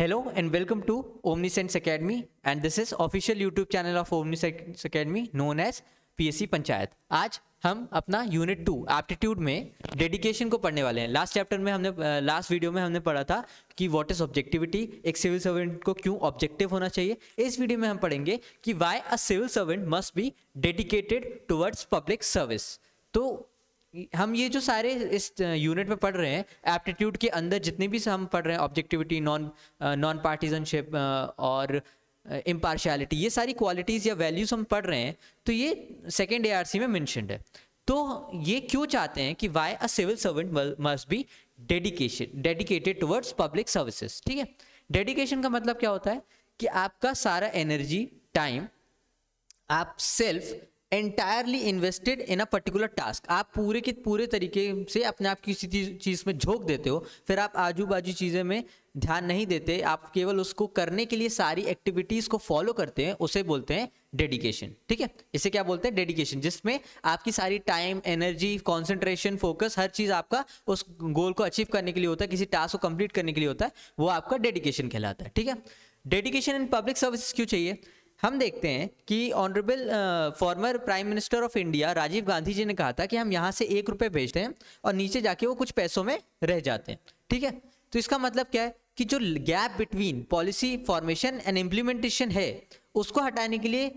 Hello and welcome to Omnisense Academy and this is official YouTube channel of Omnisense academy known as PSC Panchayat आज हम अपना unit two aptitude में dedication को पढ़ने वाले हैं लास्ट चैप्टर में हमने लास्ट वीडियो में हमने पढ़ा था कि व्हाट इज ऑब्जेक्टिविटी एक सिविल सर्वेंट को क्यों ऑब्जेक्टिव होना चाहिए इस वीडियो में हम पढ़ेंगे कि why a civil servant must be dedicated towards public service तो हम ये जो सारे इस यूनिट में पढ़ रहे हैं एप्टीट्यूड के अंदर जितने भी हम पढ़ रहे हैं ऑब्जेक्टिविटी नॉन नॉन पार्टीजनशिप और इम्पार्शलिटी ये सारी क्वालिटीज़ या वैल्यूज़ हम पढ़ रहे हैं तो ये सेकेंड ए में मैंशनड है तो ये क्यों चाहते हैं कि why a civil servant must be dedication dedicated towards public services ठीक है डेडिकेशन का मतलब क्या होता है कि आपका सारा एनर्जी टाइम आप self entirely invested in a particular task आप पूरे के पूरे तरीके से अपने आप किसी चीज़ में झोंक देते हो फिर आप आजू बाजू चीज़ें में ध्यान नहीं देते आप केवल उसको करने के लिए सारी एक्टिविटीज़ को फॉलो करते हैं उसे बोलते हैं डेडिकेशन ठीक है इसे क्या बोलते हैं डेडिकेशन जिसमें आपकी सारी टाइम एनर्जी कॉन्सेंट्रेशन फोकस हर चीज़ आपका उस गोल को अचीव करने के लिए होता है किसी टास्क को कंप्लीट करने के लिए होता है वो आपका डेडिकेशन कहलाता है ठीक है डेडिकेशन इन पब्लिक सर्विस क्यों चाहिए हम देखते हैं कि honourable former prime minister of India Rajiv Gandhi ji ने कहा था कि हम यहाँ से एक रुपये भेजते हैं और नीचे जाके वो कुछ पैसों में रह जाते हैं ठीक है तो इसका मतलब क्या है कि जो gap between policy formation and implementation है उसको हटाने के लिए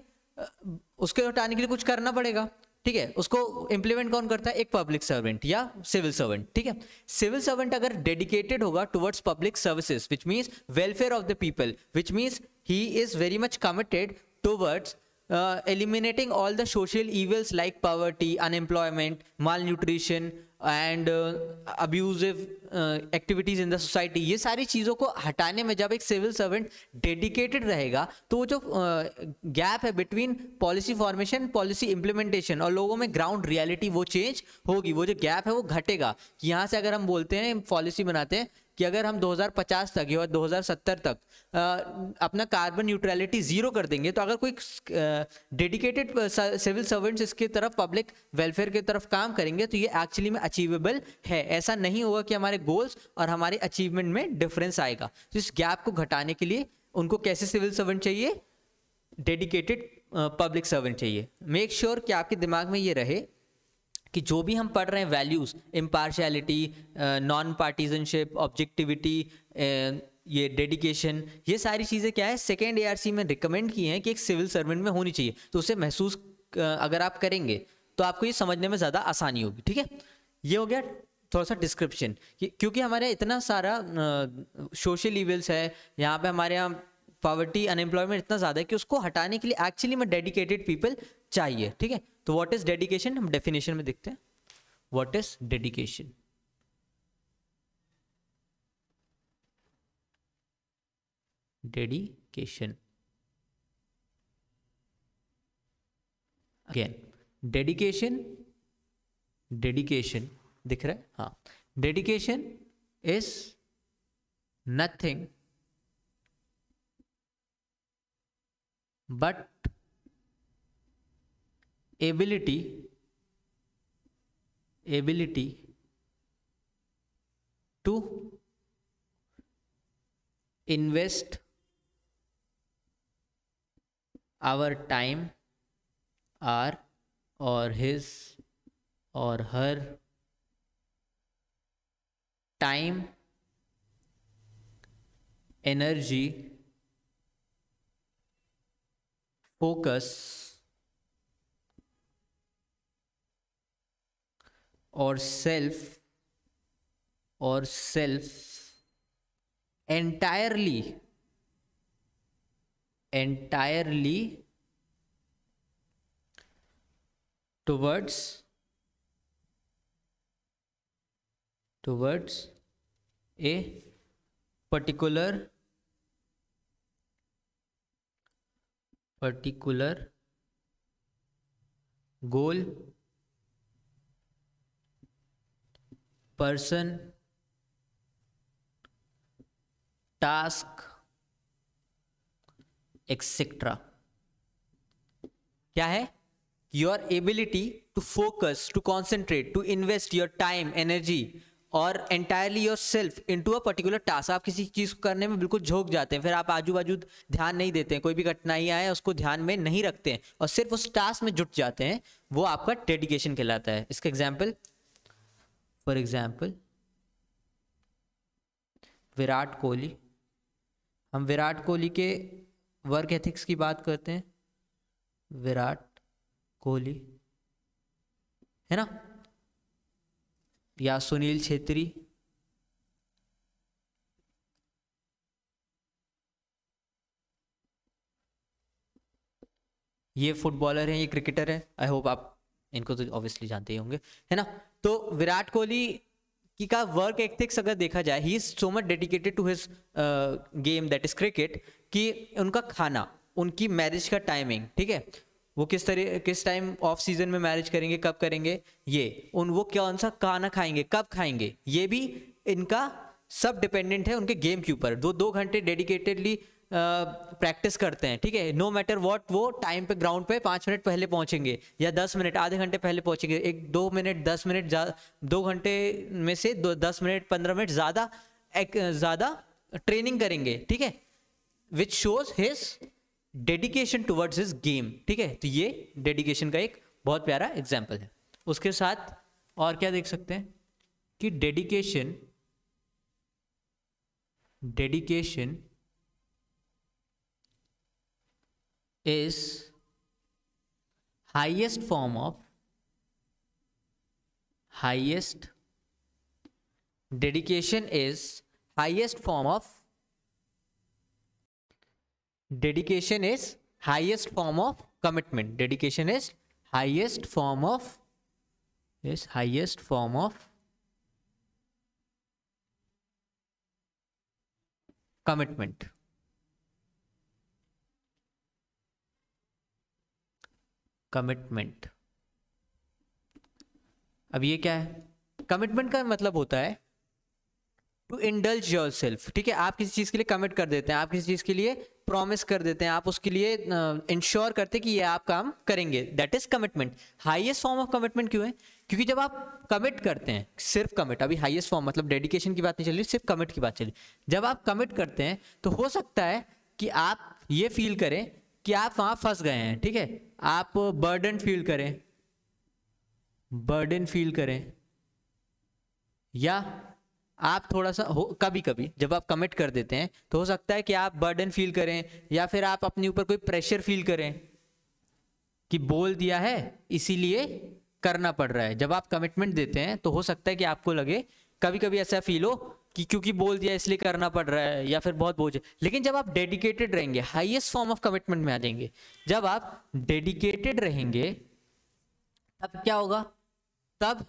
उसको हटाने के लिए कुछ करना पड़ेगा ठीक है उसको इम्प्लीमेंट कौन करता है एक पब्लिक सर्वेंट या सिविल सर्वेंट ठीक है सिविल सर्वेंट अगर डेडिकेटेड होगा towards public services which means welfare of the people which means he is very much committed towards uh, eliminating all the social evils like poverty, unemployment, malnutrition and abusive activities in the society ये सारी चीज़ों को हटाने में जब एक civil servant dedicated रहेगा तो वो जो गैप uh, है between policy formation policy implementation और लोगों में ग्राउंड रियलिटी वो चेंज होगी वो जो गैप है वो घटेगा यहाँ से अगर हम बोलते हैं पॉलिसी बनाते हैं कि अगर हम 2050 तक या 2070 तक आ, अपना कार्बन न्यूट्रलिटी ज़ीरो कर देंगे तो अगर कोई डेडिकेटेड सिविल सर्वेंट्स इसके तरफ पब्लिक वेलफेयर की तरफ काम करेंगे तो ये एक्चुअली में अचीवेबल है ऐसा नहीं होगा कि हमारे गोल्स और हमारे अचीवमेंट में डिफरेंस आएगा तो इस गैप को घटाने के लिए उनको कैसे सिविल सर्वेंट चाहिए डेडिकेटेड पब्लिक सर्वेंट चाहिए मेक श्योर sure कि आपके दिमाग में ये रहे कि जो भी हम पढ़ रहे हैं values impartiality non partisanship objectivity ये डेडिकेशन ये सारी चीज़ें क्या है सेकेंड ए में रिकमेंड की हैं कि एक सिविल सर्वेंट में होनी चाहिए तो उसे महसूस uh, अगर आप करेंगे तो आपको ये समझने में ज़्यादा आसानी होगी ठीक है ये हो गया थोड़ा सा डिस्क्रिप्शन क्योंकि हमारे इतना सारा सोशल uh, इवेल्स है यहाँ पे हमारे यहाँ पावर्टी अनएम्प्लॉयमेंट इतना ज़्यादा है कि उसको हटाने के लिए एक्चुअली में डेडिकेटेड पीपल चाहिए ठीक है तो व्हाट इज डेडिकेशन हम डेफिनेशन में देखते हैं what is dedication dedication again dedication dedication दिख रहा है हाँ dedication is nothing but ability ability to invest our time our or his or her time energy focus or self or self entirely entirely towards towards a particular particular goal person task etcetera क्या है your ability to focus, to concentrate, to invest your time, energy और entirely yourself to a particular task आप किसी चीज़ को करने में बिल्कुल झोंक जाते हैं फिर आप आजू बाजू ध्यान नहीं देते हैं कोई भी कठिनाई आए उसको ध्यान में नहीं रखते हैं और सिर्फ उस टास्क में जुट जाते हैं वो आपका डेडिकेशन कहलाता है इसका example for example Virat Kohli हम विराट कोहली के वर्क एथिक्स की बात करते हैं विराट कोहली है ना या सुनील छेत्री ये फुटबॉलर हैं ये क्रिकेटर हैं आई होप आप इनको तो ऑब्वियसली जानते ही होंगे है ना तो विराट कोहली की का वर्क एथिक्स अगर देखा जाए ही is so much dedicated to his game that is cricket कि उनका खाना उनकी मैरिज का टाइमिंग ठीक है वो किस तरह किस टाइम ऑफ सीजन में मैरिज करेंगे कब करेंगे ये उन वो कौन सा खाना खाएंगे कब खाएंगे ये भी इनका सब डिपेंडेंट है उनके गेम के ऊपर दो दो घंटे डेडिकेटेडली प्रैक्टिस करते हैं ठीक है नो मैटर वॉट वो टाइम पे ग्राउंड पे पाँच मिनट पहले पहुंचेंगे या दस मिनट आधे घंटे पहले पहुंचेंगे एक दो मिनट दस मिनट दो घंटे में से दो दस मिनट पंद्रह मिनट ज़्यादा ज़्यादा ट्रेनिंग करेंगे ठीक है which shows his dedication towards his game ठीक है तो ये डेडिकेशन का एक बहुत प्यारा एग्जाम्पल है उसके साथ और क्या देख सकते हैं कि dedication dedication is highest form of highest dedication is highest form of dedication is highest form of commitment dedication is highest form of is highest form of commitment commitment अब ये क्या है कमिटमेंट का मतलब होता है टू इंडल्ज योर सेल्फ ठीक है आप किसी चीज़ के लिए कमिट कर देते हैं आप किसी चीज़ के लिए प्रॉमिस कर देते हैं आप उसके लिए इंश्योर uh, करते हैं कि ये आप काम करेंगे that is commitment highest form of commitment क्यों है क्योंकि जब आप कमिट करते हैं सिर्फ कमिट अभी हाइएस्ट फॉर्म मतलब डेडिकेशन की बात नहीं चल रही सिर्फ कमिट की बात चल रही जब आप कमिट करते हैं तो हो सकता है कि आप ये फील करें कि आप वहां फंस गए हैं ठीक है आप बर्डन फील करें बर्डन फील करें या आप थोड़ा सा हो कभी कभी जब आप कमिट कर देते हैं तो हो सकता है कि आप बर्डन फील करें या फिर आप अपने ऊपर कोई प्रेशर फील करें कि बोल दिया है इसीलिए करना पड़ रहा है जब आप कमिटमेंट देते हैं तो हो सकता है कि आपको लगे कभी कभी ऐसा फील हो कि क्योंकि बोल दिया इसलिए करना पड़ रहा है या फिर बहुत बोझ है लेकिन जब आप डेडिकेटेड रहेंगे हाईएस्ट फॉर्म ऑफ कमिटमेंट में आ जाएंगे जब आप डेडिकेटेड रहेंगे तब क्या होगा तब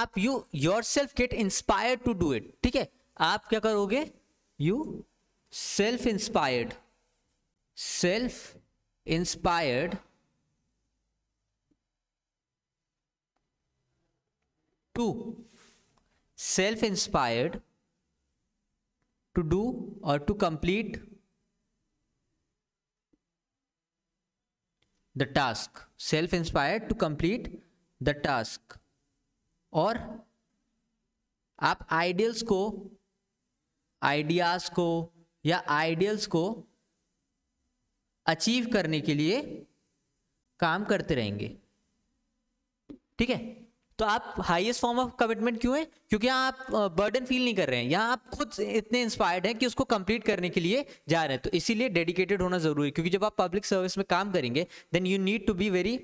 आप you yourself get inspired to do it ठीक है आप क्या करोगे you self inspired self inspired to self inspired to do or to complete the task self inspired to complete the task or आप आइडियल्स को ideas को या ideals को अचीव करने के लिए काम करते रहेंगे ठीक है तो आप हाईएस्ट फॉर्म ऑफ कमिटमेंट क्यों है क्योंकि यहाँ आप बर्डन फील नहीं कर रहे हैं यहाँ आप खुद इतने इंस्पायर्ड हैं कि उसको कंप्लीट करने के लिए जा रहे हैं तो इसीलिए डेडिकेटेड होना जरूरी है क्योंकि जब आप पब्लिक सर्विस में काम करेंगे then you need to be very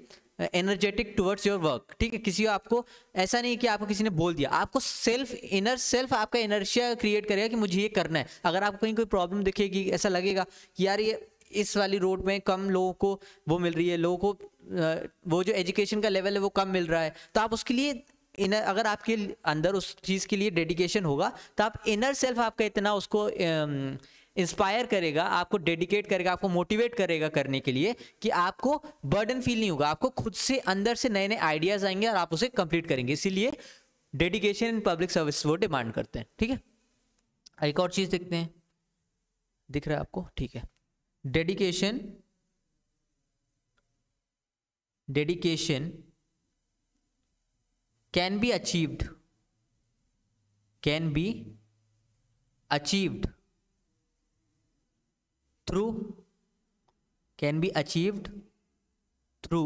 energetic towards your work ठीक है किसी आपको ऐसा नहीं है कि आपको किसी ने बोल दिया आपको सेल्फ इनर सेल्फ आपका एनर्जिया क्रिएट करेगा कि मुझे ये करना है अगर आपको कहीं कोई प्रॉब्लम दिखेगी ऐसा लगेगा कि यार ये इस वाली रोड में कम लोगों को वो मिल रही है लोगों को वो जो एजुकेशन का लेवल है वो कम मिल रहा है तो आप उसके लिए इनर अगर आपके अंदर उस चीज़ के लिए डेडिकेशन होगा तो आप इनर सेल्फ आपका इतना उसको इंस्पायर करेगा आपको डेडिकेट करेगा आपको मोटिवेट करेगा करने के लिए कि आपको बर्डन फील नहीं होगा आपको खुद से अंदर से नए नए आइडियाज आएंगे और आप उसे कंप्लीट करेंगे इसीलिए डेडिकेशन इन पब्लिक सर्विस वो डिमांड करते हैं ठीक है एक और चीज़ देखते हैं दिख रहा है आपको ठीक है dedication dedication can be achieved can be achieved through can be achieved through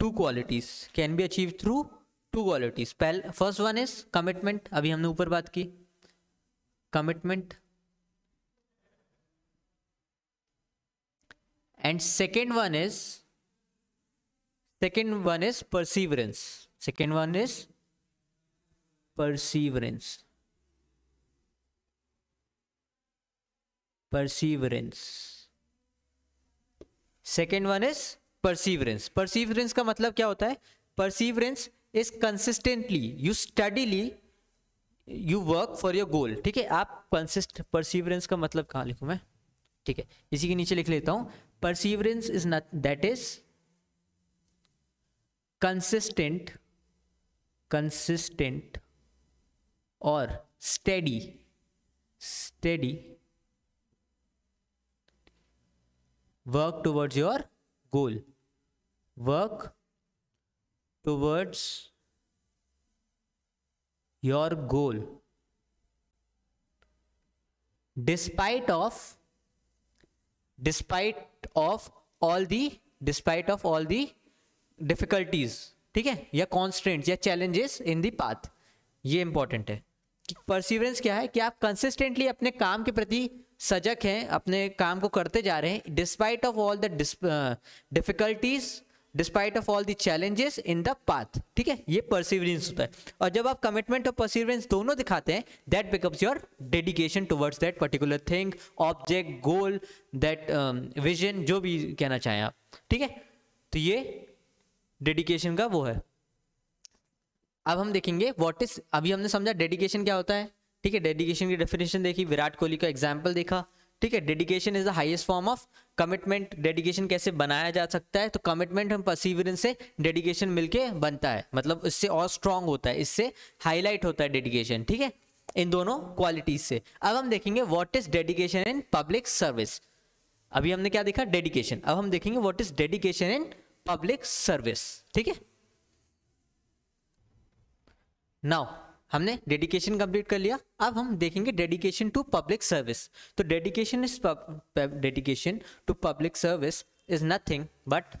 two qualities can be achieve through two qualities पहले फर्स्ट वन इज कमिटमेंट अभी हमने ऊपर बात की commitment and second one is second one is perseverance second one is perseverance perseverance second one is perseverance perseverance का मतलब क्या होता है perseverance is consistently you steadily you work for your goal ठीक है आप कंसिस्ट परसीवरेंस का मतलब कहाँ लिखूँ मैं ठीक है इसी के नीचे लिख लेता हूँ perseverance is not that is consistent consistent or steady steady work towards your goal work towards your goal despite of despite of all the despite of all the difficulties ठीक है या कॉन्स्टेंट या चैलेंजेस इन दी पाथ ये important है perseverance क्या है कि आप कंसिस्टेंटली अपने काम के प्रति सजग हैं अपने काम को करते जा रहे हैं despite of all the difficulties despite of all the challenges in the path ठीक है ये परसिवरेंस होता है और जब आप कमिटमेंट और परसिवरेंस दोनों दिखाते हैं that becomes your dedication towards that particular thing object goal that vision जो भी कहना चाहें आप ठीक है तो ये डेडिकेशन का वो है अब हम देखेंगे वॉट इज अभी हमने समझा डेडिकेशन क्या होता है ठीक है डेडिकेशन की डेफिनेशन देखी विराट कोहली का एग्जाम्पल देखा ठीक है dedication is the highest form of commitment dedication कैसे बनाया जा सकता है तो कमिटमेंट हम परसिवरेंस से डेडिकेशन मिलके बनता है मतलब इससे और स्ट्रांग होता है इससे हाईलाइट होता है डेडिकेशन ठीक है इन दोनों क्वालिटीज से अब हम देखेंगे what is dedication in public service अभी हमने क्या देखा डेडिकेशन अब हम देखेंगे what is dedication in public service ठीक है नाउ हमने डेडिकेशन कंप्लीट कर लिया अब हम देखेंगे डेडिकेशन टू पब्लिक सर्विस तो dedication is dedication to public service is nothing but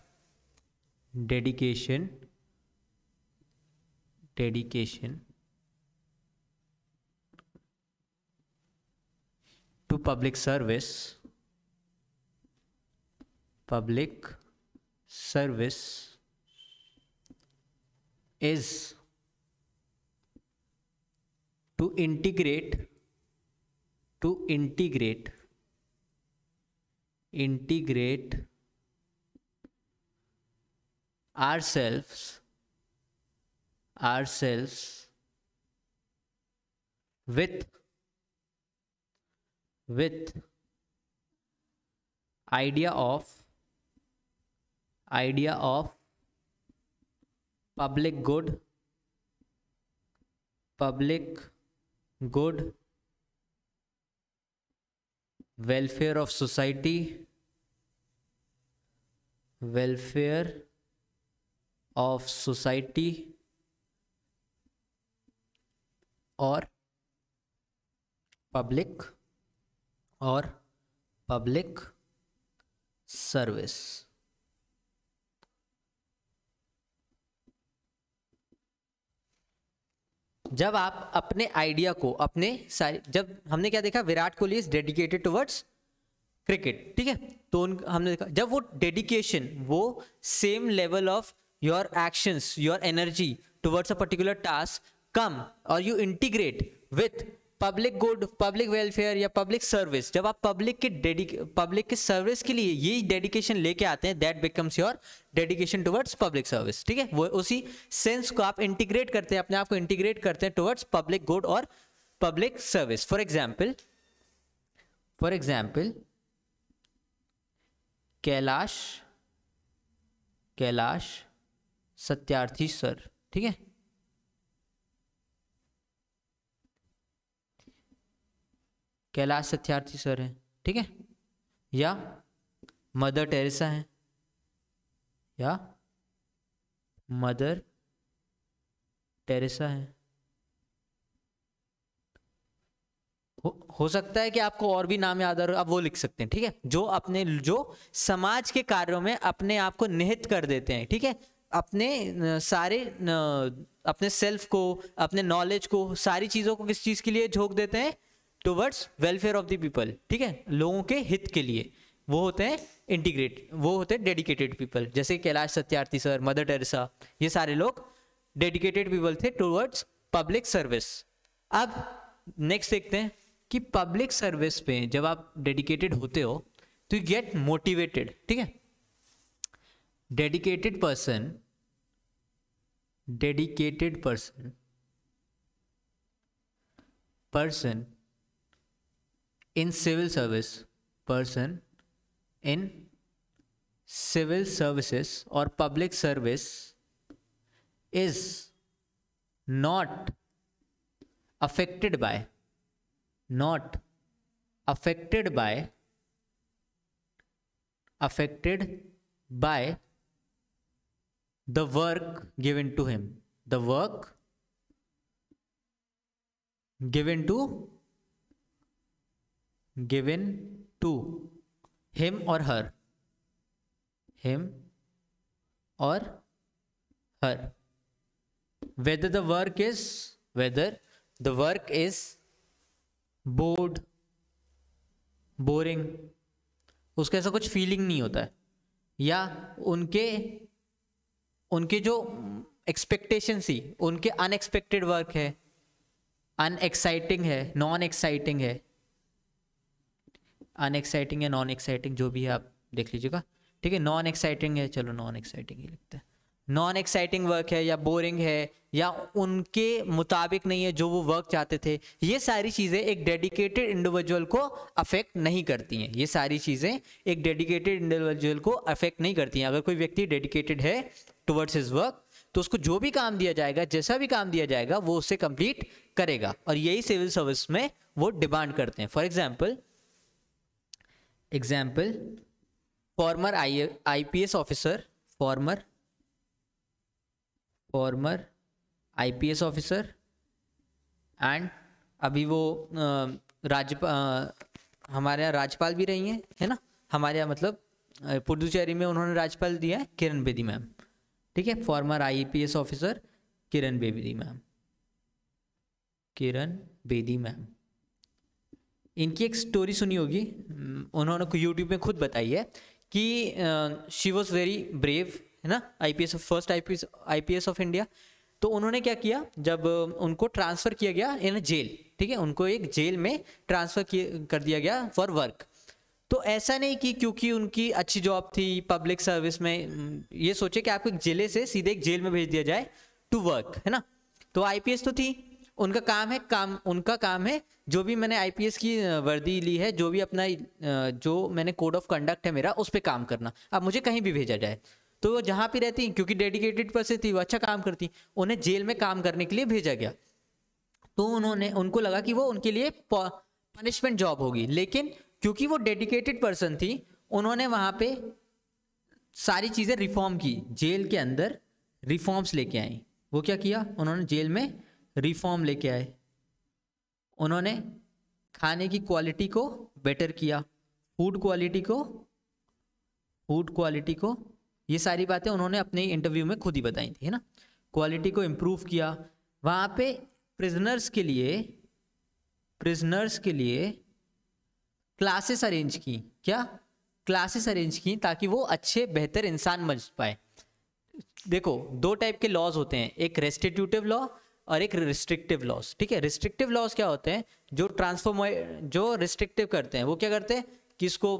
dedication dedication to public service public service is to integrate to integrate integrate ourselves ourselves with with idea of idea of public good public good welfare of society welfare of society or public or public service जब आप अपने idea को अपने जब हमने क्या देखा Virat Kohli is dedicated towards cricket ठीक है तो उन हमने देखा जब वो डेडिकेशन वो same level of your actions your energy towards a particular task come और you integrate with public good public welfare या पब्लिक सर्विस जब आप पब्लिक के डेडिक पब्लिक के सर्विस के लिए ये डेडिकेशन लेके आते हैं that becomes your dedication towards public service ठीक है वो उसी सेंस को आप इंटीग्रेट करते हैं अपने आप को इंटीग्रेट करते हैं टुवर्ड्स पब्लिक गुड और public service for example for example Kailash Kailash Satyarthi sir ठीक है कैलाश सत्यार्थी सर हैं ठीक है या मदर टेरेसा हैं या मदर टेरेसा हैं हो, हो सकता है कि आपको और भी नाम याद आ रहा आप वो लिख सकते हैं ठीक है जो अपने जो समाज के कार्यों में अपने आप को निहित कर देते हैं ठीक है अपने सारे अपने सेल्फ को अपने नॉलेज को सारी चीज़ों को किस चीज़ के लिए झोंक देते हैं towards welfare of the people ठीक है लोगों के हित के लिए वो होते हैं इंटीग्रेट वो होते हैं डेडिकेटेड पीपल जैसे Kailash Satyarthi sir Mother Teresa ये सारे लोग डेडिकेटेड पीपल थे टुवर्ड्स पब्लिक सर्विस अब नेक्स्ट देखते हैं कि पब्लिक सर्विस पे जब आप डेडिकेटेड होते हो तो यू गेट मोटिवेटेड ठीक है dedicated person dedicated person person in civil service person in civil services or public service is not affected by not affected by affected by the work given to him the work given to given to him और her him और हर whether the work is whether the work is bored boring उसका ऐसा कुछ feeling नहीं होता है या उनके उनके जो एक्सपेक्टेशन थी उनके अनएक्सपेक्टेड वर्क है अनएक्साइटिंग है नॉन एक्साइटिंग है अन एक्साइटिंग नॉन एक्साइटिंग जो भी है आप देख लीजिएगा ठीक है नॉन एक्साइटिंग है चलो नॉन एक्साइटिंग ही लिखते हैं नॉन एक्साइटिंग वर्क है या बोरिंग है या उनके मुताबिक नहीं है जो वो वर्क चाहते थे ये सारी चीज़ें एक डेडिकेटेड इंडिविजुअल को अफेक्ट नहीं करती हैं ये सारी चीज़ें एक डेडिकेटेड इंडिविजुअल को अफेक्ट नहीं करती हैं अगर कोई व्यक्ति डेडिकेटेड है टुवर्ड्स हिज वर्क तो उसको जो भी काम दिया जाएगा जैसा भी काम दिया जाएगा वो उसे कंप्लीट करेगा और यही सिविल सर्विस में वो डिमांड करते हैं for example example former I S officer former former S officer and अभी वो राज्यपाल हमारे यहाँ राज्यपाल भी रही हैं है ना हमारे यहाँ मतलब पुडुचेरी में उन्होंने राज्यपाल दिया है किरण बेदी मैम ठीक है former S officer Kiran Bedi ma'am Kiran Bedi ma'am इनकी एक स्टोरी सुनी होगी हम्म, उन्होंने यूट्यूब में खुद बताई है कि शी वॉज वेरी ब्रेव है ना I P S first I P S I P S of India तो उन्होंने क्या किया जब उनको ट्रांसफ़र किया गया इन जेल ठीक है उनको एक जेल में ट्रांसफ़र कर दिया गया फॉर वर्क तो ऐसा नहीं कि क्योंकि उनकी अच्छी जॉब थी पब्लिक सर्विस में हम्म, ये सोचे कि आपको एक जिले से सीधे एक जेल में भेज दिया जाए टू वर्क है ना तो एस तो थी उनका काम है काम उनका काम है जो भी मैंने आईपीएस की वर्दी ली है जो भी अपना जो मैंने कोड ऑफ कंडक्ट है मेरा उस पर काम करना अब मुझे कहीं भी भेजा जाए तो वो जहाँ पर रहती क्योंकि डेडिकेटेड पर थी वो अच्छा काम करती उन्हें जेल में काम करने के लिए भेजा गया तो उन्होंने उनको लगा कि वो उनके लिए पनिशमेंट जॉब होगी लेकिन क्योंकि वो डेडिकेटेड पर्सन थी उन्होंने वहाँ पे सारी चीज़ें रिफॉर्म की जेल के अंदर रिफॉर्म्स लेके आई वो क्या किया उन्होंने जेल में रिफॉर्म लेके आए उन्होंने खाने की क्वालिटी को बेटर किया फूड क्वालिटी को फूड क्वालिटी को ये सारी बातें उन्होंने अपने इंटरव्यू में खुद ही बताई थी है ना क्वालिटी को इम्प्रूव किया वहाँ पे प्रिजनर्स के लिए प्रिजनर्स के लिए क्लासेस अरेंज की क्या क्लासेस अरेंज की ताकि वो अच्छे बेहतर इंसान बन पाए देखो दो टाइप के लॉज होते हैं एक रेस्टिट्यूटिव लॉ और एक रिस्ट्रिक्टिव लॉस ठीक है रिस्ट्रिक्टिव लॉस क्या होते हैं जो ट्रांसफॉर्म जो रिस्ट्रिक्टिव करते हैं वो क्या करते हैं कि इसको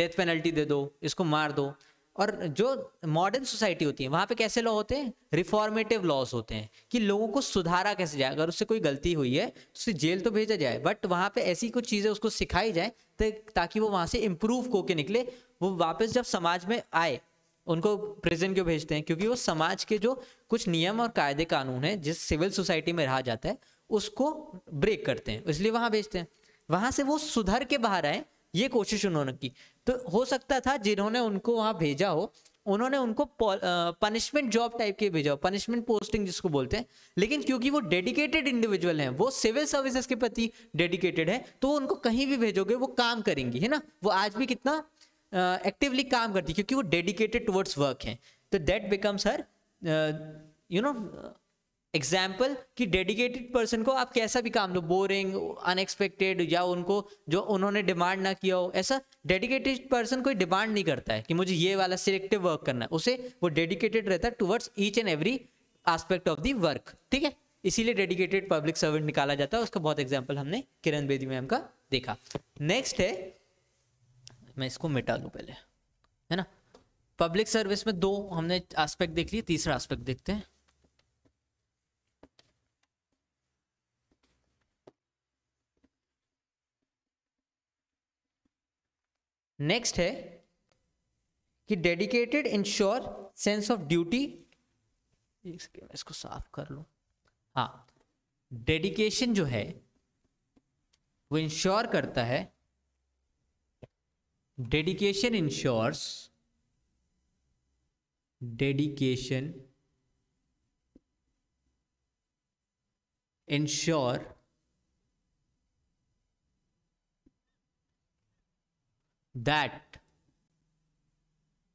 डेथ पेनल्टी दे दो इसको मार दो और जो मॉडर्न सोसाइटी होती है वहाँ पे कैसे लॉ होते हैं रिफॉर्मेटिव लॉस होते हैं कि लोगों को सुधारा कैसे जाए अगर उससे कोई गलती हुई है तो उसे जेल तो भेजा जाए बट वहाँ पे ऐसी कुछ चीज़ें उसको सिखाई जाए तो ताकि वो वहाँ से इम्प्रूव होके निकले वो वापस जब समाज में आए उनको प्रिजन क्यों भेजते हैं क्योंकि वो समाज के जो कुछ नियम और कायदे कानून है जिस सिविल सोसाइटी में रहा जाता है उसको ब्रेक करते हैं इसलिए वहां भेजते हैं वहां से वो सुधर के बाहर आए ये कोशिश उन्होंने की तो हो सकता था जिन्होंने उनको वहां भेजा हो उन्होंने उनको पनिशमेंट जॉब टाइप के भेजा हो पनिशमेंट पोस्टिंग जिसको बोलते हैं लेकिन क्योंकि वो डेडिकेटेड इंडिविजुअल हैं वो सिविल सर्विसेज के प्रति डेडिकेटेड है तो उनको कहीं भी भेजोगे वो काम करेंगी है ना वो आज भी कितना एक्टिवली uh, काम करती है क्योंकि वो डेडिकेटेड टुवर्ड्स वर्क हैं तो that becomes her you know example कि डेडिकेटेड पर्सन को आप कैसा भी काम दो बोरिंग अनएक्सपेक्टेड या उनको जो उन्होंने डिमांड ना किया हो ऐसा डेडिकेटेड पर्सन कोई डिमांड नहीं करता है कि मुझे ये वाला सिलेक्टिव वर्क करना है उसे वो डेडिकेटेड रहता है towards each and every aspect of the work ठीक है इसीलिए डेडिकेटेड पब्लिक सर्वेंट निकाला जाता है उसका बहुत एग्जाम्पल हमने किरण बेदी मैम का देखा नेक्स्ट है मैं इसको मिटा लूँ पहले है ना पब्लिक सर्विस में दो हमने एस्पेक्ट देख लिए तीसरा एस्पेक्ट देखते हैं नेक्स्ट है कि dedicated ensure sense of duty एक सेकेंड मैं इसको साफ कर लू हाँ डेडिकेशन जो है वो इंश्योर करता है dedication ensures dedication ensure that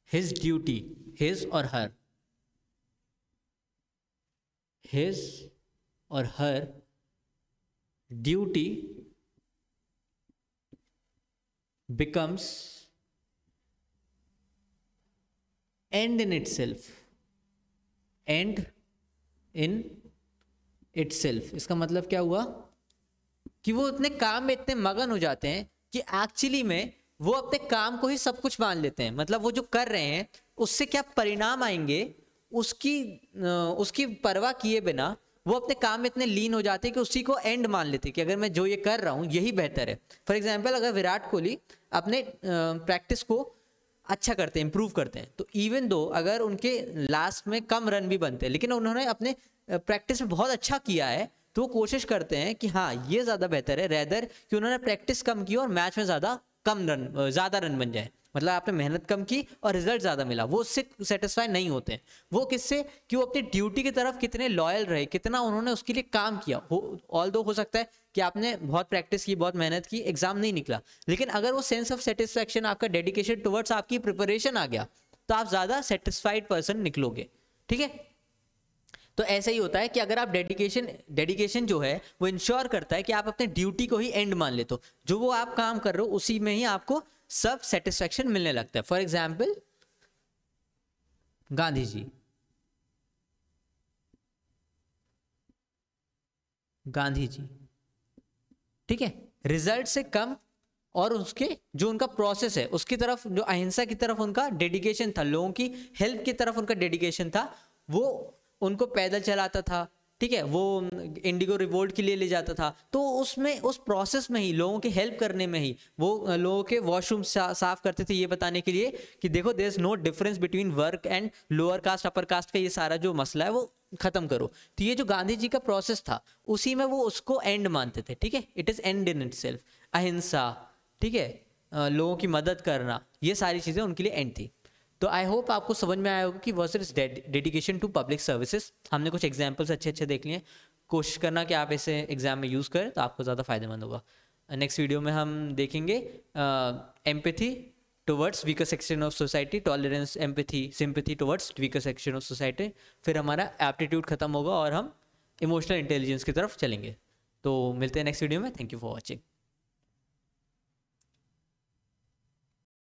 his duty his or her his or her duty becomes end itself and in itself इसका मतलब क्या हुआ कि वो अपने काम में इतने मगन हो जाते हैं कि एक्चुअली में वो अपने काम को ही सब कुछ मान लेते हैं मतलब वो जो कर रहे हैं उससे क्या परिणाम आएंगे उसकी उसकी परवाह किए बिना वो अपने काम में इतने लीन हो जाते हैं कि उसी को एंड मान लेते हैं कि अगर मैं जो ये कर रहा हूँ यही बेहतर है फॉर एग्जाम्पल अगर विराट कोहली अपने प्रैक्टिस को अच्छा करते हैं इंप्रूव करते हैं तो इवन दो अगर उनके लास्ट में कम रन भी बनते हैं लेकिन उन्होंने अपने प्रैक्टिस में बहुत अच्छा किया है तो वो कोशिश करते हैं कि हाँ ये ज़्यादा बेहतर है रेदर कि उन्होंने प्रैक्टिस कम की और मैच में ज़्यादा कम रन ज़्यादा रन बन जाए मतलब आपने मेहनत कम की और रिजल्ट ज़्यादा मिला वो उससे सेटिस्फाई नहीं होते हैं वो किससे कि वो अपनी ड्यूटी की तरफ कितने लॉयल रहे कितना उन्होंने उसके लिए काम किया ऑल दो हो सकता है कि आपने बहुत प्रैक्टिस की बहुत मेहनत की एग्जाम नहीं निकला लेकिन अगर वो सेंस ऑफ सेटिस्फेक्शन आपका डेडिकेशन टुवर्ड्स आपकी प्रिपरेशन आ गया तो आप ज़्यादा सेटिस्फाइड पर्सन निकलोगे ठीक है तो ऐसा ही होता है कि अगर आप डेडिकेशन डेडिकेशन जो है वो इंश्योर करता है कि आप अपने ड्यूटी को ही एंड मान लेते हो जो वो आप काम कर रहे हो उसी में ही आपको सब सेटिस्फेक्शन मिलने लगता है फॉर एग्जाम्पल गांधी जी गांधी जी ठीक है रिजल्ट से कम और उसके जो उनका प्रोसेस है उसकी तरफ जो अहिंसा की तरफ उनका डेडिकेशन था लोगों की हेल्प की तरफ उनका डेडिकेशन था वो उनको पैदल चलाता था ठीक है वो इंडिगो रिवोल्ट के लिए ले जाता था तो उसमें उस प्रोसेस में ही लोगों की हेल्प करने में ही वो लोगों के वॉशरूम सा, साफ करते थे ये बताने के लिए कि देखो there is no difference between work and lower caste upper caste का ये सारा जो मसला है वो खत्म करो तो ये जो गांधी जी का प्रोसेस था उसी में वो उसको एंड मानते थे ठीक है it is end in it ahimsa ठीक है लोगों की मदद करना ये सारी चीज़ें उनके लिए एंड थी तो आई होप आपको समझ में आया होगा कि वर्स is dedication to public services हमने कुछ एग्जाम्पल्स अच्छे अच्छे देख लिए कोशिश करना कि आप इसे एग्जाम में यूज़ करें तो आपको ज़्यादा फायदेमंद होगा नेक्स्ट वीडियो में हम देखेंगे empathy towards weaker section of society tolerance empathy sympathy towards weaker section of society फिर हमारा एप्टीट्यूड खत्म होगा और हम इमोशनल इंटेलिजेंस की तरफ चलेंगे तो मिलते हैं नेक्स्ट वीडियो में थैंक यू फॉर वॉचिंग